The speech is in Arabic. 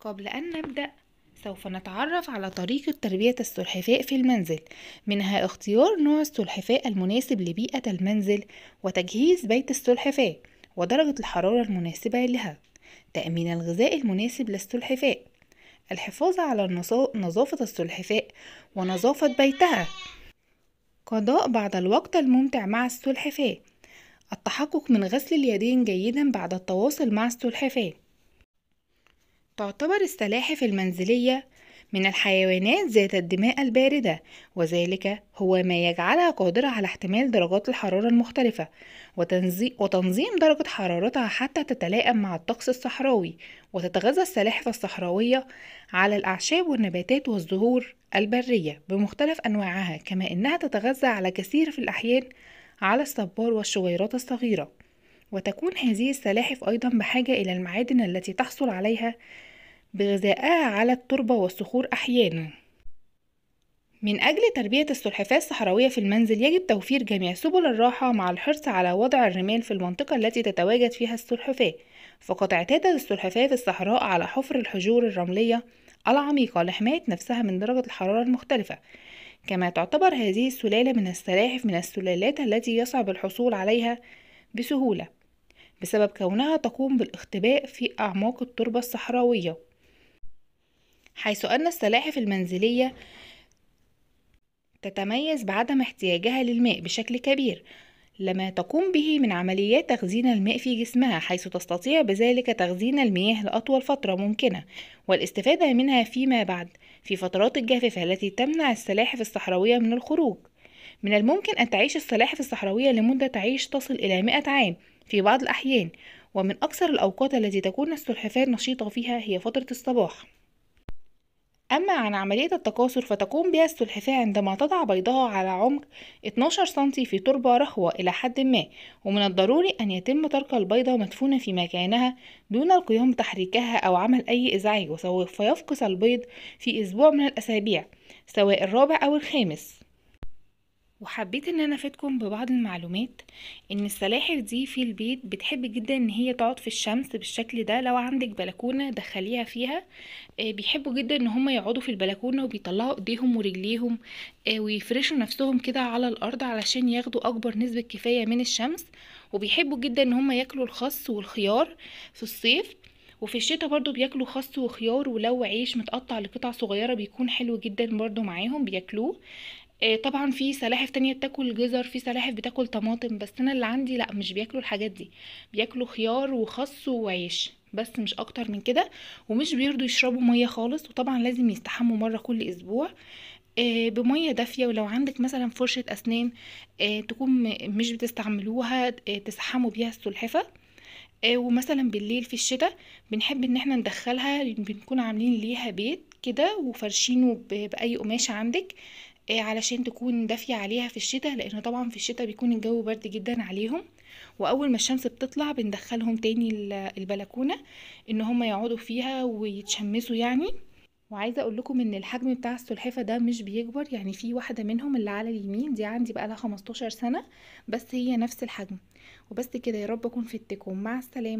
قبل أن نبدأ سوف نتعرف على طريقة تربية السلحفاء في المنزل منها اختيار نوع السلحفاء المناسب لبيئة المنزل وتجهيز بيت السلحفاء ودرجة الحرارة المناسبة لها تأمين الغذاء المناسب للسلحفاء الحفاظ على نظافة السلحفاء ونظافة بيتها قضاء بعض الوقت الممتع مع السلحفاء التحقق من غسل اليدين جيدا بعد التواصل مع السلحفاه تعتبر السلاحف المنزلية من الحيوانات ذات الدماء الباردة وذلك هو ما يجعلها قادرة على احتمال درجات الحرارة المختلفة وتنظيم درجة حرارتها حتى تتلائم مع الطقس الصحراوي وتتغذى السلاحف الصحراوية على الأعشاب والنباتات والزهور البرية بمختلف أنواعها كما أنها تتغذى على كثير في الأحيان على الصبار والشويرات الصغيرة وتكون هذه السلاحف أيضا بحاجة إلى المعادن التي تحصل عليها بغذائها على التربة والصخور أحيانا من أجل تربية السلحفاة الصحراوية في المنزل يجب توفير جميع سبل الراحة مع الحرص على وضع الرمال في المنطقة التي تتواجد فيها السلحفاة فقد اعتادت السلحفاة في الصحراء على حفر الحجور الرملية العميقة لحماية نفسها من درجة الحرارة المختلفة كما تعتبر هذه السلالة من السلاحف من السلالات التي يصعب الحصول عليها بسهولة بسبب كونها تقوم بالاختباء في أعماق التربة الصحراوية حيث أن السلاحف المنزلية تتميز بعدم احتياجها للماء بشكل كبير لما تقوم به من عمليات تخزين الماء في جسمها حيث تستطيع بذلك تخزين المياه لأطول فترة ممكنة والاستفادة منها فيما بعد في فترات الجفاف التي تمنع السلاحف الصحراوية من الخروج من الممكن أن تعيش السلاحف الصحراوية لمدة عيش تصل إلى 100 عام في بعض الأحيان ومن أكثر الأوقات التي تكون السلحفاة نشيطة فيها هي فترة الصباح أما عن عملية التكاثر فتقوم بها السلحفاة عندما تضع بيضها على عمق 12 سم في تربة رخوة إلى حد ما ومن الضروري أن يتم ترك البيضة مدفونة في مكانها دون القيام بتحريكها أو عمل أي إزعاج وسوف يفقس البيض في أسبوع من الأسابيع سواء الرابع أو الخامس وحبيت ان انا افيدكم ببعض المعلومات ان السلاحف دي في البيت بتحب جدا ان هي تقعد في الشمس بالشكل ده لو عندك بلكونه دخليها فيها آه، بيحبوا جدا ان هم يقعدوا في البلكونه وبيطلعوا ايديهم ورجليهم آه، ويفرشوا نفسهم كده على الارض علشان ياخدوا اكبر نسبه كفايه من الشمس وبيحبوا جدا ان هم ياكلوا الخس والخيار في الصيف وفي الشتاء برضو بياكلوا خس وخيار ولو عيش متقطع لقطع صغيرة بيكون حلو جدا برضو معاهم بياكلوه آه، طبعا في سلاحف تانية بتاكل جزر في سلاحف بتاكل طماطم بس انا اللي عندي لا مش بياكلوا الحاجات دي بياكلوا خيار وخس وعيش بس مش اكتر من كده ومش بيرضوا يشربوا ميه خالص وطبعا لازم يستحموا مره كل اسبوع آه، بميه دافيه ولو عندك مثلا فرشه اسنان آه، تكون مش بتستعملوها تسحموا بيها السلحفه ومثلا بالليل في الشتاء بنحب ان احنا ندخلها بنكون عاملين ليها بيت كده وفرشينه باي قماشه عندك إيه، علشان تكون دافية عليها في الشتاء لأن طبعا في الشتاء بيكون الجو برد جدا عليهم وأول ما الشمس بتطلع بندخلهم تاني البلكونة إن هم يقعدوا فيها ويتشمسوا يعني وعايزه اقول لكم ان الحجم بتاع السلحفه ده مش بيكبر يعني في واحده منهم اللي على اليمين دي عندي بقالها 15 سنه بس هي نفس الحجم وبس كده يا رب اكون فدتكم مع السلامه